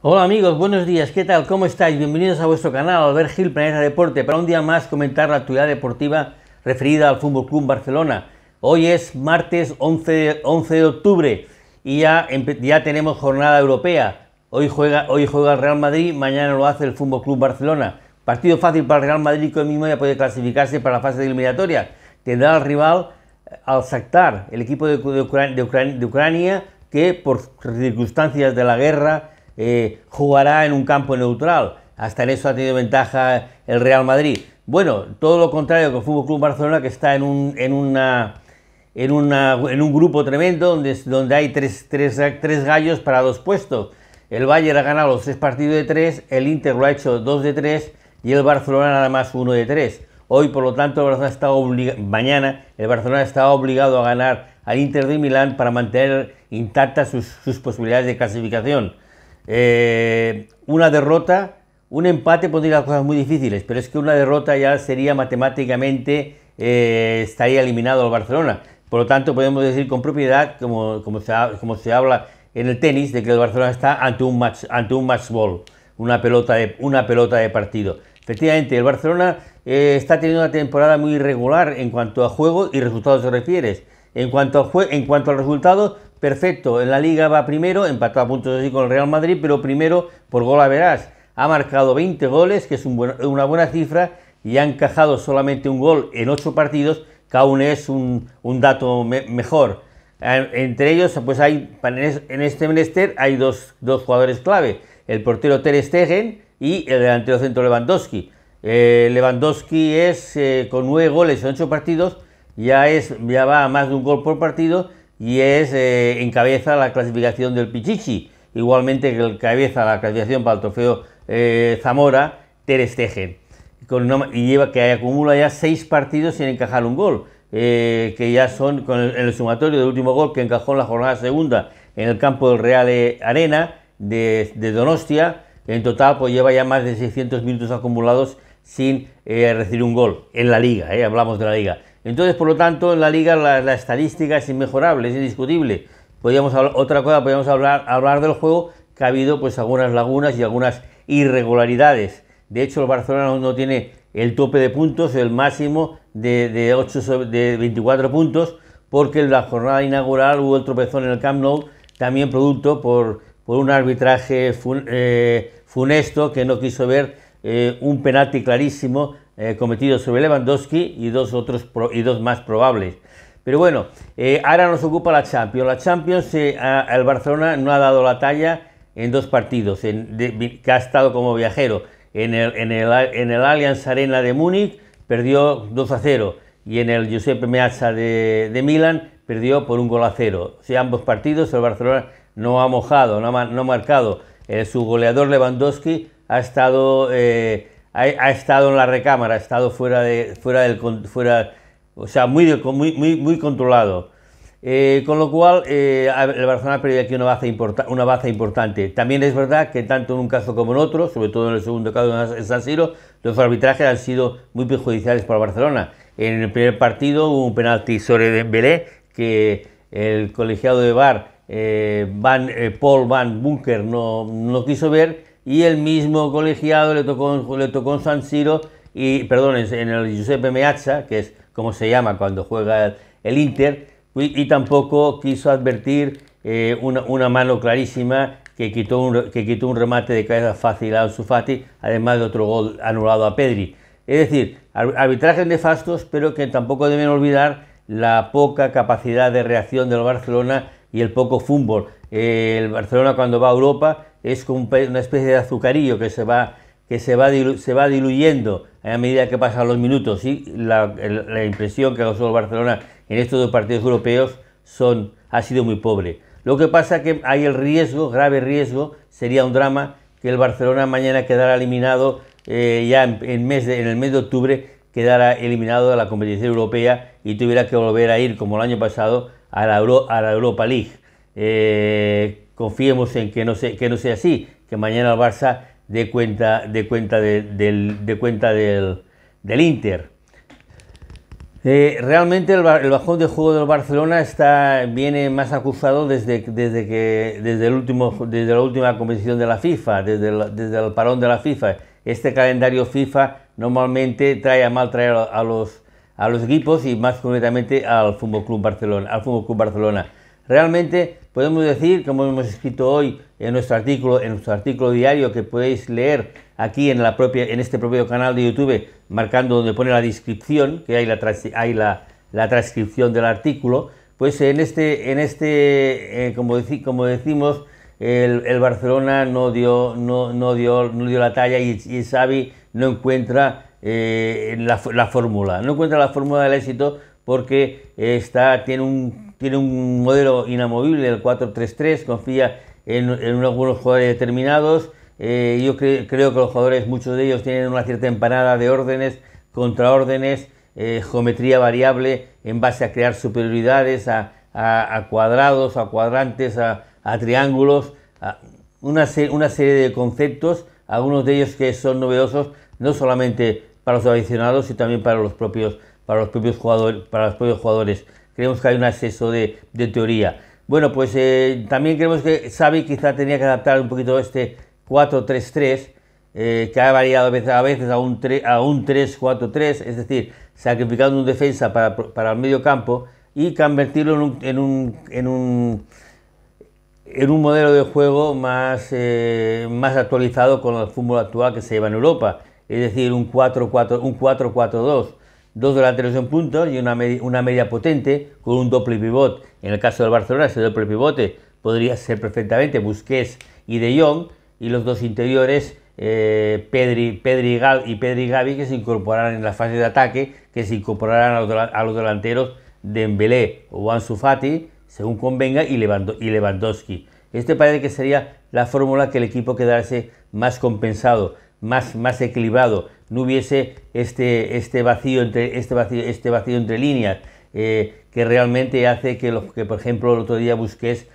Hola amigos, buenos días, ¿qué tal? ¿Cómo estáis? Bienvenidos a vuestro canal Albert Gil Planeta Deporte para un día más comentar la actividad deportiva referida al Fútbol Club Barcelona. Hoy es martes 11, de octubre y ya, tenemos jornada europea. Hoy juega, hoy juega el Real Madrid, mañana lo hace el Fútbol Club Barcelona. Partido fácil para el Real Madrid que hoy mismo ya puede clasificarse para la fase de eliminatoria. Tendrá al rival eh, al Shakhtar, el equipo de, de Ucrania que por circunstancias de la guerra eh, jugará en un campo neutral. Hasta en eso ha tenido ventaja el Real Madrid. Bueno, todo lo contrario que el Fútbol Club Barcelona, que está en un, grupo tremendo donde, hay tres, gallos para dos puestos. El Bayern ha ganado los tres partidos de tres, el Inter lo ha hecho dos de tres y el Barcelona nada más uno de tres. Hoy, por lo tanto, el Barcelona está mañana el Barcelona está obligado a ganar al Inter de Milán para mantener intactas sus posibilidades de clasificación. Eh, una derrota, un empate pondría las cosas muy difíciles, pero es que una derrota ya sería matemáticamente, eh, estaría eliminado el Barcelona. Por lo tanto, podemos decir con propiedad, como, como, se, como se habla en el tenis, de que el Barcelona está ante un match, ante un match ball, una pelota de, una pelota de partido. Efectivamente, el Barcelona eh, está teniendo una temporada muy irregular en cuanto a juego y resultados se refiere. En cuanto, a en cuanto al resultado, perfecto. En la liga va primero, empatado a puntos así con el Real Madrid, pero primero por gol a verás. Ha marcado 20 goles, que es una buena cifra, y ha encajado solamente un gol en 8 partidos, que aún es un, dato mejor. Ah, entre ellos, pues hay, en este menester hay dos, jugadores clave, el portero Ter Stegen y el delantero centro Lewandowski. Eh, Lewandowski es eh, con 9 goles en 8 partidos, ya, es, ya va a más de un gol por partido y es eh, encabeza la clasificación del Pichichi, igualmente que encabeza la clasificación para el trofeo eh, Zamora, Ter Stegen, y lleva que acumula ya seis partidos sin encajar un gol, eh, que ya son en el, sumatorio del último gol que encajó en la jornada segunda en el campo del Real Arena de, de Donostia, en total pues lleva ya más de 600 minutos acumulados sin recibir un gol en la liga, hablamos de la liga. Entonces, por lo tanto, en la liga la, estadística es inmejorable, es indiscutible. Podríamos hablar, otra cosa, podríamos hablar, hablar del juego que ha habido pues algunas lagunas y algunas irregularidades. De hecho, el Barcelona no tiene el tope de puntos, el máximo de, de, de 24 puntos, porque en la jornada inaugural hubo el tropezón en el Camp Nou, también producto por, por un arbitraje eh, funesto que no quiso ver eh, un penalti clarísimo eh, cometidos sobre Lewandowski y dos, otros y dos más probables. Pero bueno, eh, ahora nos ocupa la Champions. La Champions, el eh, Barcelona no ha dado la talla en dos partidos, que ha estado como viajero. En el, en el, Allianz Arena de Múnich perdió 2 a 0 y en el Giuseppe Meazza de, de Milán perdió por un gol a cero. O sea, ambos partidos el Barcelona no ha mojado, no ha, no marcado. Eh, su goleador Lewandowski ha estado ha, estado en la recámara, ha estado fuera, de, fuera del... Fuera, o sea, muy, muy, muy, muy controlado. Eh, con lo cual, eh, el Barcelona perdido aquí una baza, una importante. También es verdad que tanto en un caso como en otro, sobre todo en el segundo caso de San Siro, los arbitrajes han sido muy perjudiciales para Barcelona. En el primer partido hubo un penalti sobre Dembélé que el colegiado de Bar eh, Van, Paul Van Bunker, no, no quiso ver y el mismo colegiado le tocó, le en San Siro, y, perdón, en el Giuseppe Meazza, que es como se llama cuando juega el, Inter, y, tampoco quiso advertir eh, una, mano clarísima que quitó, un, que quitó un remate de cabeza fácil a Sufati, además de otro gol anulado a Pedri. Es decir, arbitrajes nefastos, pero que tampoco deben olvidar la poca capacidad de reacción del Barcelona y el poco fútbol. Eh, el Barcelona cuando va a Europa es como una especie de azucarillo que se va, que se va, se va diluyendo a medida que pasan los minutos. Y la, impresión que ha causó el Barcelona en estos dos partidos europeos son, ha sido muy pobre. Lo que pasa que hay el riesgo, grave riesgo, sería un drama que el Barcelona mañana quedara eliminado eh, ya en, mes en el mes de octubre quedara eliminado de la competición europea y tuviera que volver a ir, como el año pasado, a la, a la Europa League. Eh, confiemos en que no, sea, que no sea así, que mañana el Barça dé cuenta, de cuenta, de, del, cuenta del, Inter. Eh, realmente el, bajón de juego del Barcelona está, viene más acusado desde, desde, que, desde, el último, desde la última competición de la FIFA, desde el, desde el parón de la FIFA. Este calendario FIFA normalmente trae a mal traer a los, a los equipos y más concretamente al Fútbol Club Barcelona, al Club Barcelona. Realmente Podemos decir, como hemos escrito hoy en nuestro artículo, en nuestro artículo diario que podéis leer aquí en, la propia, en este propio canal de YouTube, marcando donde pone la descripción, que hay la, hay la, la transcripción del artículo, pues en este, en este eh, como, como decimos, el, Barcelona no dio, no, no, dio, no dio la talla y, y Xavi no encuentra eh, la, la fórmula, no encuentra la fórmula del éxito porque está, tiene un tiene un modelo inamovible, el 4-3-3, confía en, algunos jugadores determinados. Eh, yo creo que los jugadores, muchos de ellos, tienen una cierta empanada de órdenes, contraórdenes, eh, geometría variable en base a crear superioridades, a, cuadrados, a cuadrantes, a, triángulos, una, serie de conceptos, algunos de ellos que son novedosos, no solamente para los aficionados, sino también para los propios, para los propios Para los propios jugadores creemos que hay un exceso de, de teoría. Bueno, pues eh, también creemos que Xavi quizá tenía que adaptar un poquito este 4-3-3, eh, que ha variado a veces a un, a un 3-4-3, es decir, sacrificando un defensa para, el medio campo y convertirlo en un, modelo de juego más, eh, más actualizado con el fútbol actual que se lleva en Europa, es decir, un 4-4-2 dos delanteros en punto y una, media, potente con un doble pivote En el caso del Barcelona, ese doble pivote podría ser perfectamente Busquets y De Jong, y los dos interiores, eh, Pedri, y Pedri Gavi, que se incorporarán en la fase de ataque, que se incorporarán a los, delanteros Dembélé o Ansu Fati, según convenga, y, Lewandowski. Este parece que sería la fórmula que el equipo quedase más compensado, más, más equilibrado, no hubiese este, este, vacío, entre, este, vacío, este vacío entre líneas, eh, que realmente hace que, que, por ejemplo, el otro día Busquets,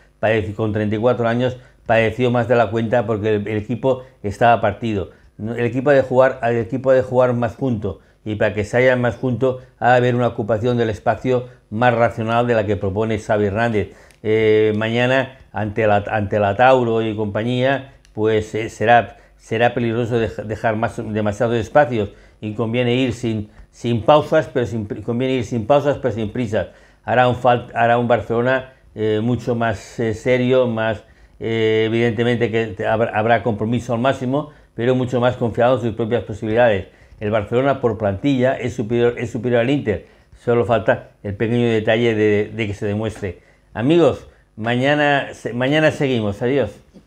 con 34 años, padeció más de la cuenta porque el, equipo estaba partido. El equipo, ha de jugar, el equipo de jugar más junto y para que se hayan más junto ha de haber una ocupación del espacio más racional de la que propone Xavi Hernández. Eh, mañana ante la, ante la Tauro y compañía, pues eh, será será peligroso dejar más, demasiados espacios y conviene ir sin, sin pausas, pero sin, conviene ir sin pausas, pero sin prisas. Hará un, hará un Barcelona eh, mucho más eh, serio, más eh, evidentemente que habrá, compromiso al máximo, pero mucho más confiado en sus propias posibilidades. El Barcelona por plantilla es superior, es superior al Inter. Solo falta el pequeño detalle de, de que se demuestre. Amigos, mañana, mañana seguimos. Adiós.